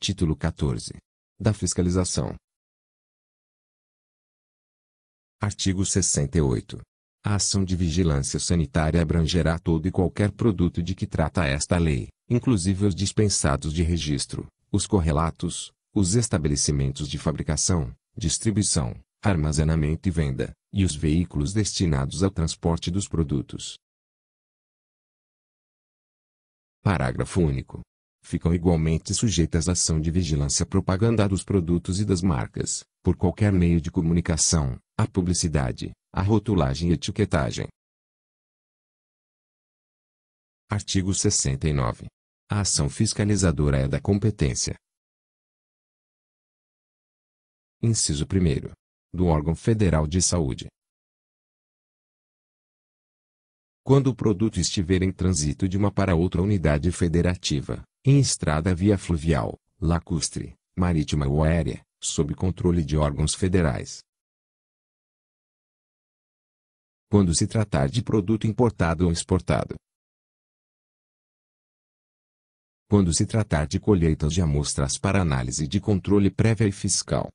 Título 14. Da fiscalização. Artigo 68. A ação de vigilância sanitária abrangerá todo e qualquer produto de que trata esta lei, inclusive os dispensados de registro, os correlatos, os estabelecimentos de fabricação, distribuição, armazenamento e venda, e os veículos destinados ao transporte dos produtos. Parágrafo único ficam igualmente sujeitas à ação de vigilância propaganda dos produtos e das marcas, por qualquer meio de comunicação, à publicidade, à rotulagem e etiquetagem. Artigo 69. A ação fiscalizadora é da competência. Inciso 1. Do órgão federal de saúde. Quando o produto estiver em trânsito de uma para outra unidade federativa, em estrada via fluvial, lacustre, marítima ou aérea, sob controle de órgãos federais. Quando se tratar de produto importado ou exportado. Quando se tratar de colheitas de amostras para análise de controle prévia e fiscal.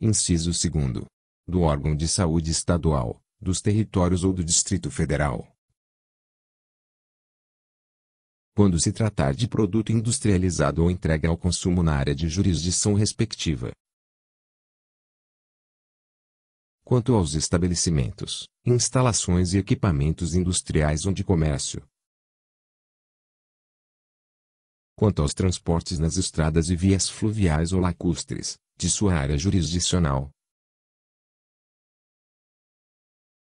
Inciso 2. Do órgão de saúde estadual, dos territórios ou do Distrito Federal, quando se tratar de produto industrializado ou entregue ao consumo na área de jurisdição respectiva. Quanto aos estabelecimentos, instalações e equipamentos industriais ou de comércio. Quanto aos transportes nas estradas e vias fluviais ou lacustres, de sua área jurisdicional.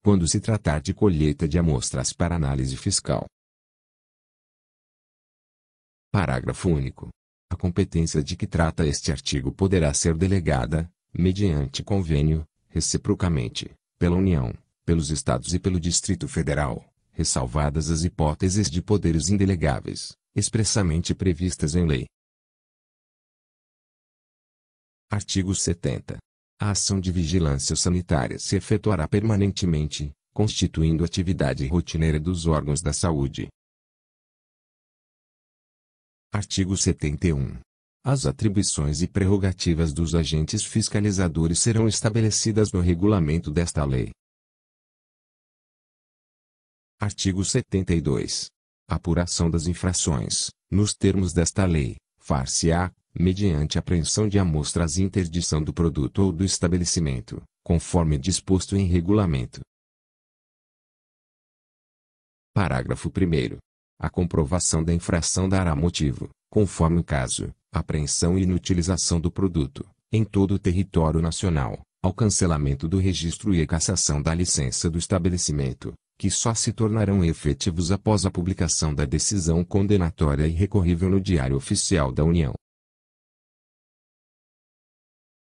Quando se tratar de colheita de amostras para análise fiscal, Parágrafo único. A competência de que trata este artigo poderá ser delegada, mediante convênio, reciprocamente, pela União, pelos Estados e pelo Distrito Federal, ressalvadas as hipóteses de poderes indelegáveis, expressamente previstas em lei. Artigo 70. A ação de vigilância sanitária se efetuará permanentemente, constituindo atividade rotineira dos órgãos da saúde, Artigo 71. As atribuições e prerrogativas dos agentes fiscalizadores serão estabelecidas no regulamento desta lei. Artigo 72. Apuração das infrações, nos termos desta lei, far-se-á, mediante apreensão de amostras e interdição do produto ou do estabelecimento, conforme disposto em regulamento. Parágrafo 1. A comprovação da infração dará motivo, conforme o caso, apreensão e inutilização do produto, em todo o território nacional, ao cancelamento do registro e cassação da licença do estabelecimento, que só se tornarão efetivos após a publicação da decisão condenatória e recorrível no Diário Oficial da União.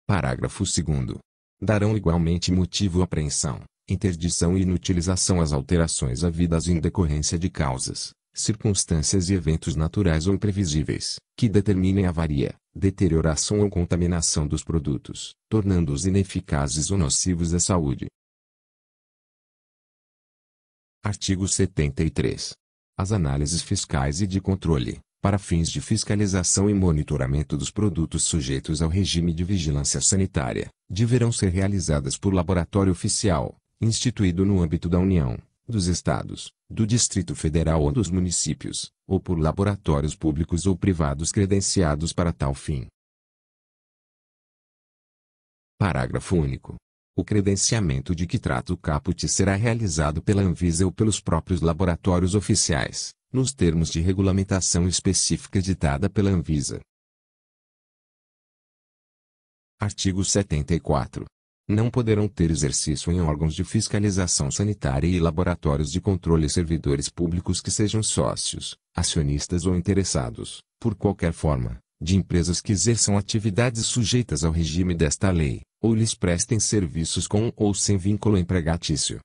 Parágrafo 2. Darão igualmente motivo apreensão, interdição e inutilização as alterações havidas em decorrência de causas, circunstâncias e eventos naturais ou imprevisíveis, que determinem avaria, deterioração ou contaminação dos produtos, tornando-os ineficazes ou nocivos à saúde. Artigo 73. As análises fiscais e de controle, para fins de fiscalização e monitoramento dos produtos sujeitos ao regime de vigilância sanitária, deverão ser realizadas por laboratório oficial, instituído no âmbito da União, dos estados, do Distrito Federal ou dos municípios, ou por laboratórios públicos ou privados credenciados para tal fim. Parágrafo único. O credenciamento de que trata o caput será realizado pela Anvisa ou pelos próprios laboratórios oficiais, nos termos de regulamentação específica ditada pela Anvisa. Artigo 74 não poderão ter exercício em órgãos de fiscalização sanitária e laboratórios de controle servidores públicos que sejam sócios, acionistas ou interessados, por qualquer forma, de empresas que exerçam atividades sujeitas ao regime desta lei, ou lhes prestem serviços com ou sem vínculo empregatício,